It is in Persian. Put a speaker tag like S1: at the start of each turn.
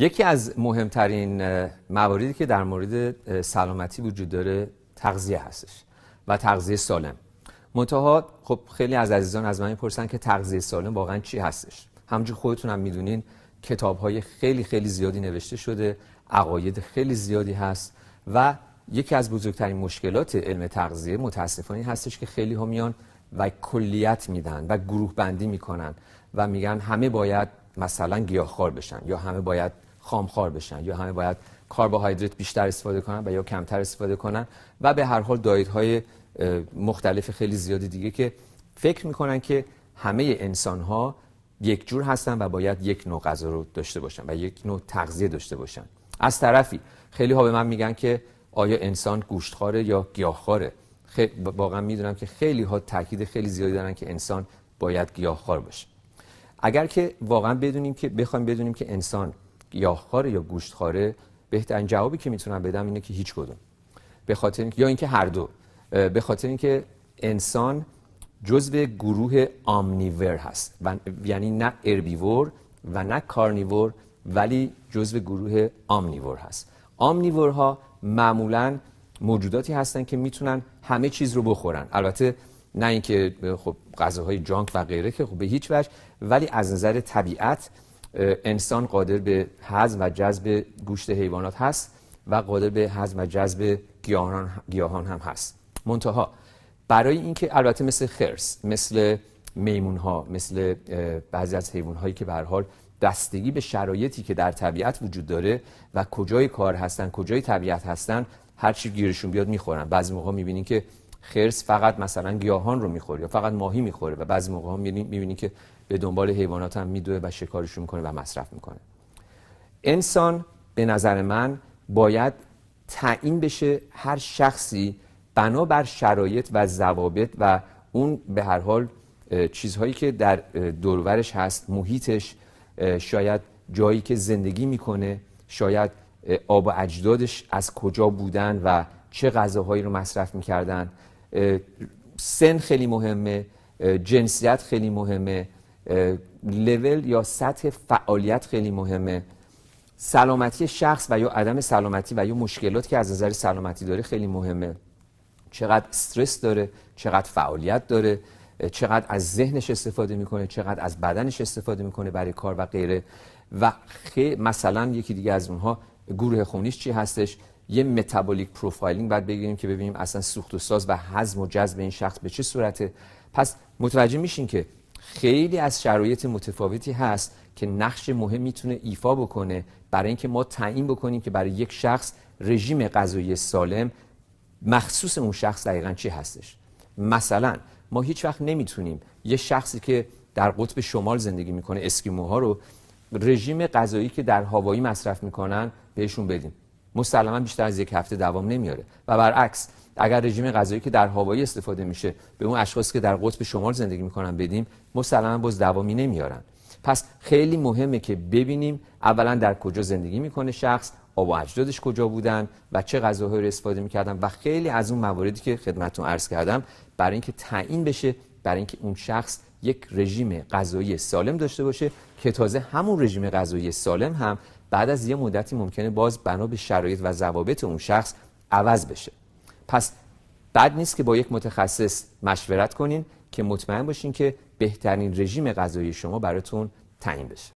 S1: یکی از مهمترین مواردی که در مورد سلامتی وجود داره تغذیه هستش و تغذیه سالم منتها خب خیلی از عزیزان از من میپرسن که تغذیه سالم واقعا چی هستش همجور خودتون هم میدونین کتاب های خیلی خیلی زیادی نوشته شده عقاید خیلی زیادی هست و یکی از بزرگترین مشکلات علم تغذیه متاسفانه هستش که خیلی ها میان و کلیت میدن و گروه بندی میکنن و میگن همه باید مثلا گیاهخوار بشن یا همه باید خامخوار بشن یا همه باید کربوهیدرات بیشتر استفاده کنن و یا کمتر استفاده کنن و به هر حال های مختلف خیلی زیادی دیگه که فکر میکنن که همه انسان ها یک جور هستن و باید یک نوع غذا رو داشته باشن و یک نوع تغذیه داشته باشن از طرفی خیلی ها به من میگن که آیا انسان گوشتخواره یا گیاهخواره واقعا میدونم که خیلی ها تاکید خیلی زیادی دارن که انسان باید گیاهخوار باشه اگر که واقعا بدونیم که بخوایم بدونیم که انسان یا خاره یا گوشتخواره بهترین جوابی که میتونم بدم اینه که هیچ کدوم به خاطر یا اینکه هر دو به خاطر اینکه انسان جزو گروه آمنیور هست و یعنی نه اربیور و نه کارنیور ولی جزء گروه آمنیور هست آمنیورها معمولا موجوداتی هستن که میتونن همه چیز رو بخورن البته نه اینکه خب غذاهای جانک و غیره که خب به هیچ وجه ولی از نظر طبیعت انسان قادر به هضم و جذب گوشت حیوانات هست و قادر به هضم و جذب گیاهان هم هست منتها برای اینکه البته مثل خرس مثل میمون ها مثل بعضی از حیوان هایی که به دستگی به شرایطی که در طبیعت وجود داره و کجای کار هستن کجای طبیعت هستن هر چی گیرشون بیاد میخورن بعضی موقع میبینین که خرس فقط مثلا گیاهان رو میخوره یا فقط ماهی میخوره و بعضی موقع ها میبینی که به دنبال حیوانات هم میدوه و شکارشون میکنه و مصرف میکنه انسان به نظر من باید تعیین بشه هر شخصی بنا بر شرایط و ضوابط و اون به هر حال چیزهایی که در دورورش هست محیطش شاید جایی که زندگی میکنه شاید آب و اجدادش از کجا بودن و چه غذاهایی رو مصرف میکردن سن خیلی مهمه جنسیت خیلی مهمه لول یا سطح فعالیت خیلی مهمه سلامتی شخص و یا عدم سلامتی و یا مشکلات که از نظر سلامتی داره خیلی مهمه چقدر استرس داره چقدر فعالیت داره چقدر از ذهنش استفاده میکنه چقدر از بدنش استفاده میکنه برای کار و غیره و مثلا یکی دیگه از اونها گروه خونیش چی هستش یه متابولیک پروفایلینگ بعد بگیریم که ببینیم اصلا سوخت و ساز و هضم و جذب این شخص به چه صورته پس متوجه میشین که خیلی از شرایط متفاوتی هست که نقش مهم میتونه ایفا بکنه برای اینکه ما تعیین بکنیم که برای یک شخص رژیم غذایی سالم مخصوص اون شخص دقیقا چی هستش مثلا ما هیچ وقت نمیتونیم یه شخصی که در قطب شمال زندگی میکنه اسکیموها رو رژیم غذایی که در هاوایی مصرف میکنن بهشون بدیم مسلما بیشتر از یک هفته دوام نمیاره و برعکس اگر رژیم غذایی که در هوایی استفاده میشه به اون اشخاصی که در قطب شمال زندگی میکنن بدیم مسلما باز دوامی نمیارن پس خیلی مهمه که ببینیم اولا در کجا زندگی میکنه شخص آب و اجدادش کجا بودن و چه غذاهایی رو استفاده میکردن و خیلی از اون مواردی که خدمتتون عرض کردم برای اینکه تعیین بشه برای اینکه اون شخص یک رژیم غذایی سالم داشته باشه که تازه همون رژیم غذایی سالم هم بعد از یه مدتی ممکنه باز بنا به شرایط و ضوابط اون شخص عوض بشه پس بد نیست که با یک متخصص مشورت کنین که مطمئن باشین که بهترین رژیم غذایی شما براتون تعیین بشه